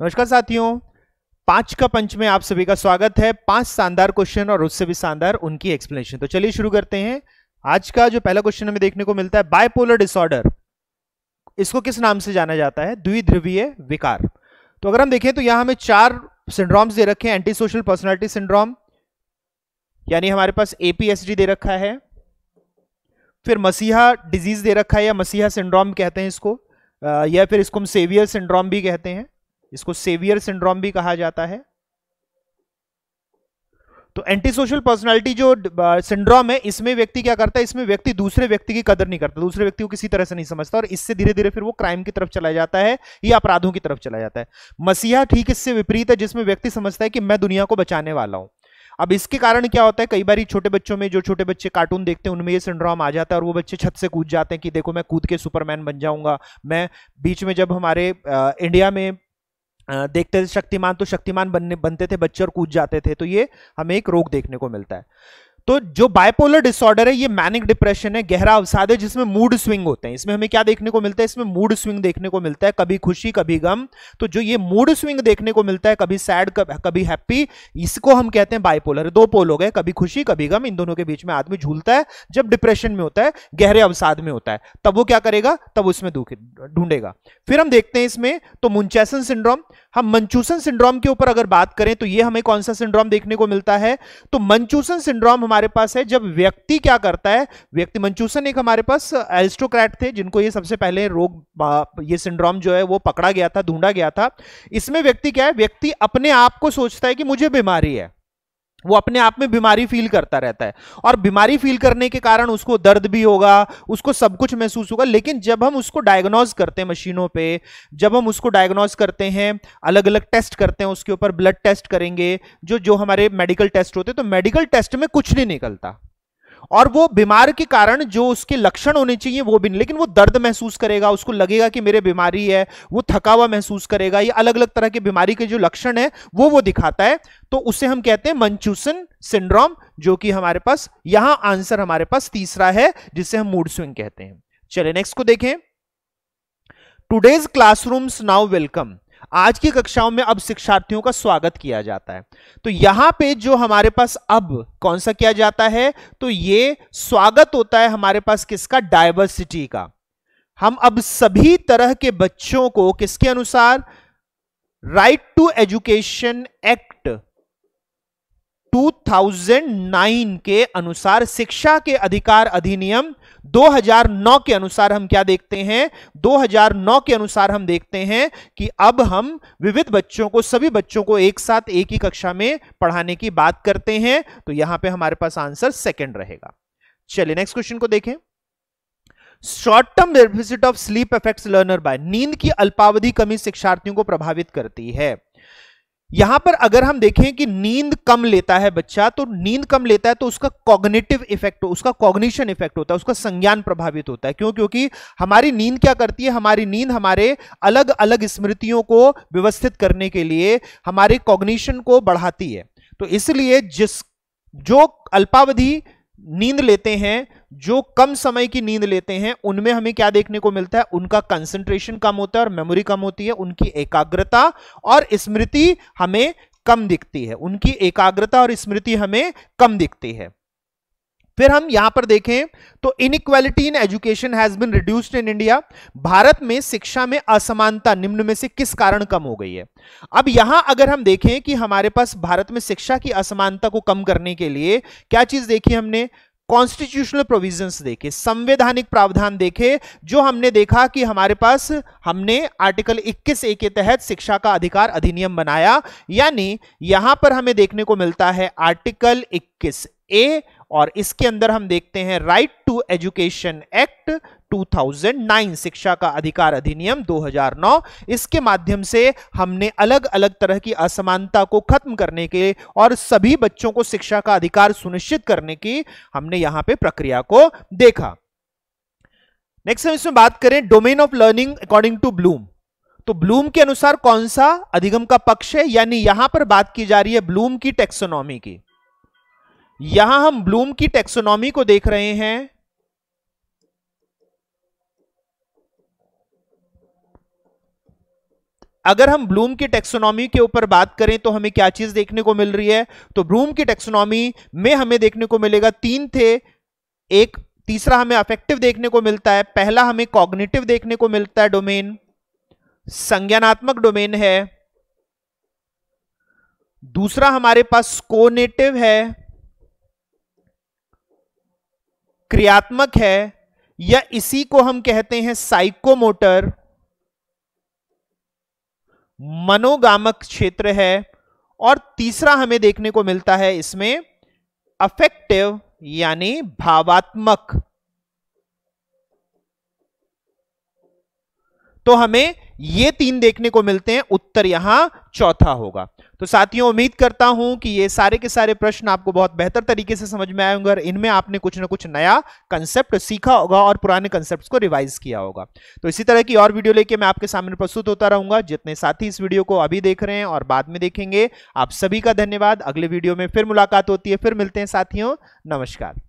नमस्कार साथियों पांच का पंच में आप सभी का स्वागत है पांच शानदार क्वेश्चन और उससे भी शानदार उनकी एक्सप्लेनेशन तो चलिए शुरू करते हैं आज का जो पहला क्वेश्चन हमें देखने को मिलता है बायपोलर डिसऑर्डर इसको किस नाम से जाना जाता है द्विध्रुवीय विकार तो अगर हम देखें तो यहां हमें चार सिंड्रोम्स दे रखे हैं एंटी सोशल पर्सनैलिटी सिंड्रोम यानी हमारे पास एपीएसडी दे रखा है फिर मसीहा डिजीज दे रखा है या मसीहा सिंड्रोम कहते हैं इसको या फिर इसको हम सेवियर सिंड्रोम भी कहते हैं इसको सेवियर सिंड्रोम भी कहा जाता है तो एंटी सोशल पर्सनैलिटी जो सिंड्रोम है इसमें व्यक्ति क्या करता है इसमें व्यक्ति दूसरे व्यक्ति की कदर नहीं करता दूसरे व्यक्ति को किसी तरह से नहीं समझता और इससे धीरे धीरे फिर वो क्राइम की तरफ चला जाता है या अपराधों की तरफ चला जाता है मसीहा ठीक इससे विपरीत है जिसमें व्यक्ति समझता है कि मैं दुनिया को बचाने वाला हूं अब इसके कारण क्या होता है कई बार छोटे बच्चों में जो छोटे बच्चे कार्टून देखते हैं उनमें ये सिंड्रोम आ जाता है और वो बच्चे छत से कूद जाते हैं कि देखो मैं कूद के सुपरमैन बन जाऊंगा मैं बीच में जब हमारे इंडिया में देखते थे शक्तिमान तो शक्तिमान बनने बनते थे बच्चे और कूद जाते थे तो ये हमें एक रोग देखने को मिलता है तो जो बायपोलर डिसऑर्डर है ये मैनिक डिप्रेशन है गहरा अवसाद है जिसमें मूड स्विंग होते हैं इसमें हमें क्या देखने को मिलता है इसमें मूड स्विंग देखने को मिलता है कभी खुशी कभी गम तो जो ये मूड स्विंग देखने को मिलता है कभी सैड कभी हैप्पी इसको हम कहते हैं बायपोलर दो पोल हो गए कभी खुशी कभी गम इन दोनों के बीच में आदमी झूलता है जब डिप्रेशन में होता है गहरे अवसाद में होता है तब वो क्या करेगा तब उसमें ढूंढेगा फिर हम देखते हैं इसमें तो मुंचैसन सिंड्रोम हम मंचूसन सिंड्रोम के ऊपर अगर बात करें तो ये हमें कौन सा सिंड्रोम देखने को मिलता है तो मंचूसन सिंड्रोम हमारे पास है जब व्यक्ति क्या करता है व्यक्ति मंचूसन एक हमारे पास एरिस्टोक्रेट थे जिनको ये सबसे पहले रोग ये सिंड्रोम जो है वो पकड़ा गया था ढूंढा गया था इसमें व्यक्ति क्या है व्यक्ति अपने आप को सोचता है कि मुझे बीमारी है वो अपने आप में बीमारी फील करता रहता है और बीमारी फील करने के कारण उसको दर्द भी होगा उसको सब कुछ महसूस होगा लेकिन जब हम उसको डायग्नोज करते हैं मशीनों पे जब हम उसको डायग्नोज करते हैं अलग अलग टेस्ट करते हैं उसके ऊपर ब्लड टेस्ट करेंगे जो जो हमारे मेडिकल टेस्ट होते हैं तो मेडिकल टेस्ट में कुछ नहीं निकलता और वो बीमार के कारण जो उसके लक्षण होने चाहिए वो भी नहीं लेकिन वो दर्द महसूस करेगा उसको लगेगा कि मेरे बीमारी है वो थका हुआ महसूस करेगा ये अलग अलग तरह के बीमारी के जो लक्षण है वो वो दिखाता है तो उसे हम कहते हैं मंचूसन सिंड्रोम जो कि हमारे पास यहां आंसर हमारे पास तीसरा है जिसे हम मूड स्विंग कहते हैं चले नेक्स्ट को देखें टूडेज क्लासरूम्स नाउ वेलकम आज की कक्षाओं में अब शिक्षार्थियों का स्वागत किया जाता है तो यहां पे जो हमारे पास अब कौन सा किया जाता है तो ये स्वागत होता है हमारे पास किसका डायवर्सिटी का हम अब सभी तरह के बच्चों को किसके अनुसार राइट टू एजुकेशन एक्ट 2009 के अनुसार शिक्षा के अधिकार अधिनियम 2009 के अनुसार हम क्या देखते हैं 2009 के अनुसार हम देखते हैं कि अब हम विविध बच्चों को सभी बच्चों को एक साथ एक ही कक्षा में पढ़ाने की बात करते हैं तो यहां पे हमारे पास आंसर सेकंड रहेगा चलिए नेक्स्ट क्वेश्चन को देखें short term deficit of sleep effect learner by नींद की अल्पावधि कमी शिक्षार्थियों को प्रभावित करती है यहां पर अगर हम देखें कि नींद कम लेता है बच्चा तो नींद कम लेता है तो उसका कॉग्नेटिव इफेक्ट उसका कॉग्निशन इफेक्ट होता है उसका संज्ञान प्रभावित होता है क्यों क्योंकि हमारी नींद क्या करती है हमारी नींद हमारे अलग अलग स्मृतियों को व्यवस्थित करने के लिए हमारे कॉग्निशन को बढ़ाती है तो इसलिए जिस जो अल्पावधि नींद लेते हैं जो कम समय की नींद लेते हैं उनमें हमें क्या देखने को मिलता है उनका कंसंट्रेशन कम होता है और मेमोरी कम होती है उनकी एकाग्रता और स्मृति हमें कम दिखती है उनकी एकाग्रता और स्मृति हमें कम दिखती है फिर हम यहां पर देखें तो inequality in education has been reduced in India भारत में शिक्षा में असमानता निम्न में से किस कारण कम हो गई है अब यहां अगर हम देखें कि हमारे पास भारत में शिक्षा की असमानता को कम करने के लिए क्या चीज देखी हमने कॉन्स्टिट्यूशनल प्रोविजंस देखे संवैधानिक प्रावधान देखे जो हमने देखा कि हमारे पास हमने आर्टिकल 21 ए के तहत शिक्षा का अधिकार अधिनियम बनाया यानी यहां पर हमें देखने को मिलता है आर्टिकल 21 ए और इसके अंदर हम देखते हैं राइट टू एजुकेशन एक्ट 2009 शिक्षा का अधिकार अधिनियम 2009 इसके माध्यम से हमने अलग अलग तरह की असमानता को खत्म करने के और सभी बच्चों को शिक्षा का अधिकार सुनिश्चित करने की हमने यहां पे प्रक्रिया को देखा नेक्स्ट हम इसमें बात करें domain of learning according to Bloom तो ब्लूम के अनुसार कौन सा अधिगम का पक्ष है यानी यहां पर बात की जा रही है ब्लूम की टेक्सोनॉमी की यहां हम ब्लूम की टेक्सोनॉमी को देख रहे हैं अगर हम ब्लूम की टेक्सोनॉमी के ऊपर बात करें तो हमें क्या चीज देखने को मिल रही है तो ब्लूम की टेक्सोनॉमी में हमें देखने को मिलेगा तीन थे एक तीसरा हमें अफेक्टिव देखने को मिलता है पहला हमें कॉग्निटिव देखने को मिलता है डोमेन संज्ञानात्मक डोमेन है दूसरा हमारे पास कोनेटिव है क्रियात्मक है या इसी को हम कहते हैं साइकोमोटर मनोगामक क्षेत्र है और तीसरा हमें देखने को मिलता है इसमें अफेक्टिव यानी भावात्मक तो हमें ये तीन देखने को मिलते हैं उत्तर यहां चौथा होगा तो साथियों उम्मीद करता हूं कि ये सारे के सारे प्रश्न आपको बहुत बेहतर तरीके से समझ में आए होंगे और इनमें आपने कुछ ना कुछ नया कंसेप्ट सीखा होगा और पुराने कंसेप्ट को रिवाइज किया होगा तो इसी तरह की और वीडियो लेके मैं आपके सामने प्रस्तुत होता रहूंगा जितने साथी इस वीडियो को अभी देख रहे हैं और बाद में देखेंगे आप सभी का धन्यवाद अगले वीडियो में फिर मुलाकात होती है फिर मिलते हैं साथियों नमस्कार